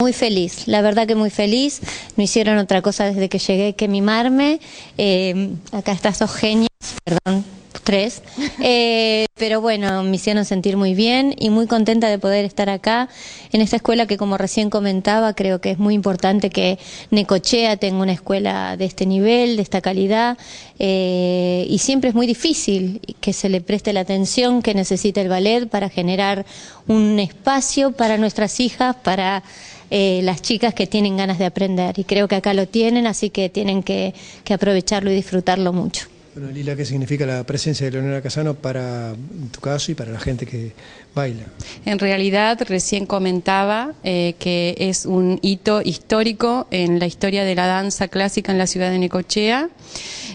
Muy feliz, la verdad que muy feliz. No hicieron otra cosa desde que llegué que mimarme. Eh, acá están dos genios, perdón, tres. Eh, pero bueno, me hicieron sentir muy bien y muy contenta de poder estar acá en esta escuela que como recién comentaba, creo que es muy importante que Necochea tenga una escuela de este nivel, de esta calidad. Eh, y siempre es muy difícil que se le preste la atención que necesita el ballet para generar un espacio para nuestras hijas, para eh, las chicas que tienen ganas de aprender. Y creo que acá lo tienen, así que tienen que, aprovecharlo y disfrutarlo mucho. Bueno, Lila, ¿qué significa la presencia de Leonora Casano para tu caso y para la gente que baila? En realidad, recién comentaba eh, que es un hito histórico en la historia de la danza clásica en la ciudad de Necochea.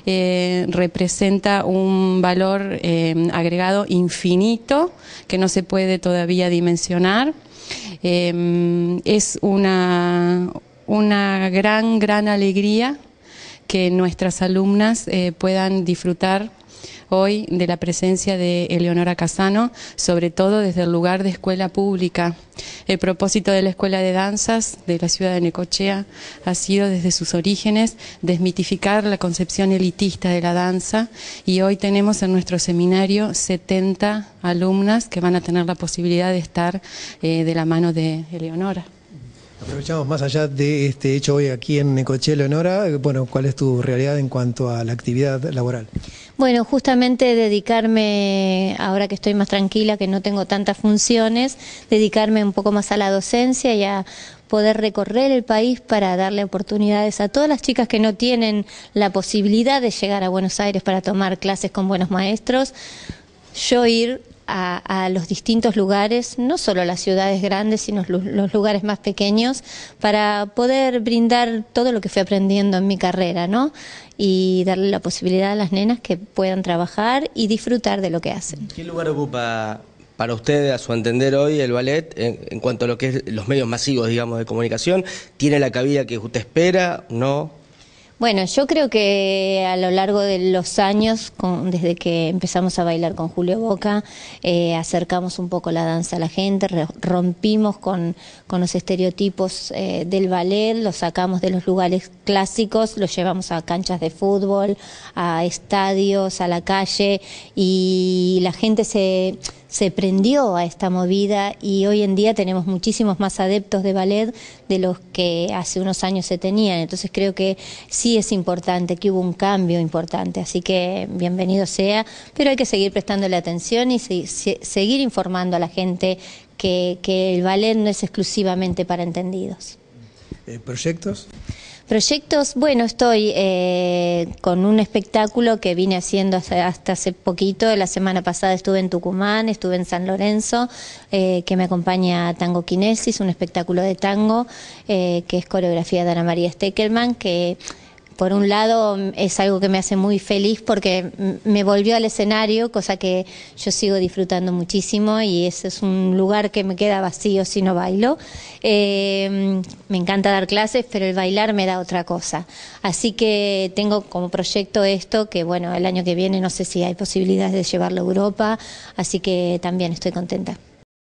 Eh, representa un valor agregado infinito que no se puede todavía dimensionar. Em, es una, una gran, gran alegría que nuestras alumnas eh, puedan disfrutar hoy de la presencia de Eleonora Casano, sobre todo desde el lugar de escuela pública. El propósito de la Escuela de Danzas de la ciudad de Necochea ha sido desde sus orígenes desmitificar la concepción elitista de la danza y hoy tenemos en nuestro seminario 70 alumnas que van a tener la posibilidad de estar eh, de la mano de Eleonora. Aprovechamos más allá de este hecho hoy aquí en Necochelo, Nora. Bueno, ¿cuál es tu realidad en cuanto a la actividad laboral? Bueno, justamente dedicarme, ahora que estoy más tranquila, que no tengo tantas funciones, dedicarme un poco más a la docencia y a poder recorrer el país para darle oportunidades a todas las chicas que no tienen la posibilidad de llegar a Buenos Aires para tomar clases con buenos maestros. Yo ir a, los distintos lugares, no solo las ciudades grandes, sino los, lugares más pequeños, para poder brindar todo lo que fui aprendiendo en mi carrera, ¿no? Y darle la posibilidad a las nenas que puedan trabajar y disfrutar de lo que hacen. ¿Qué lugar ocupa para usted, a su entender hoy, el ballet, en, en cuanto a lo que es los medios masivos, digamos, de comunicación? ¿Tiene la cabida que usted espera? ¿No? Bueno, yo creo que a lo largo de los años, desde que empezamos a bailar con Julio Boca, eh, acercamos un poco la danza a la gente, rompimos con, con, los estereotipos eh, del ballet, los sacamos de los lugares clásicos, los llevamos a canchas de fútbol, a estadios, a la calle y la gente se se prendió a esta movida y hoy en día tenemos muchísimos más adeptos de ballet de los que hace unos años se tenían. Entonces creo que sí es importante, que hubo un cambio importante, así que bienvenido sea, pero hay que seguir prestando la atención y seguir informando a la gente que, que el ballet no es exclusivamente para entendidos. Eh, ¿Proyectos? Proyectos, bueno, estoy eh, con un espectáculo que vine haciendo hasta, hace poquito. La semana pasada estuve en Tucumán, estuve en San Lorenzo, eh, que me acompaña Tango Kinesis, un espectáculo de tango eh, que es coreografía de Ana María Steckelman, que por un lado es algo que me hace muy feliz porque me volvió al escenario, cosa que yo sigo disfrutando muchísimo y ese es un lugar que me queda vacío si no bailo. Eh, me encanta dar clases, pero el bailar me da otra cosa. Así que tengo como proyecto esto, que bueno, el año que viene no sé si hay posibilidades de llevarlo a Europa, así que también estoy contenta.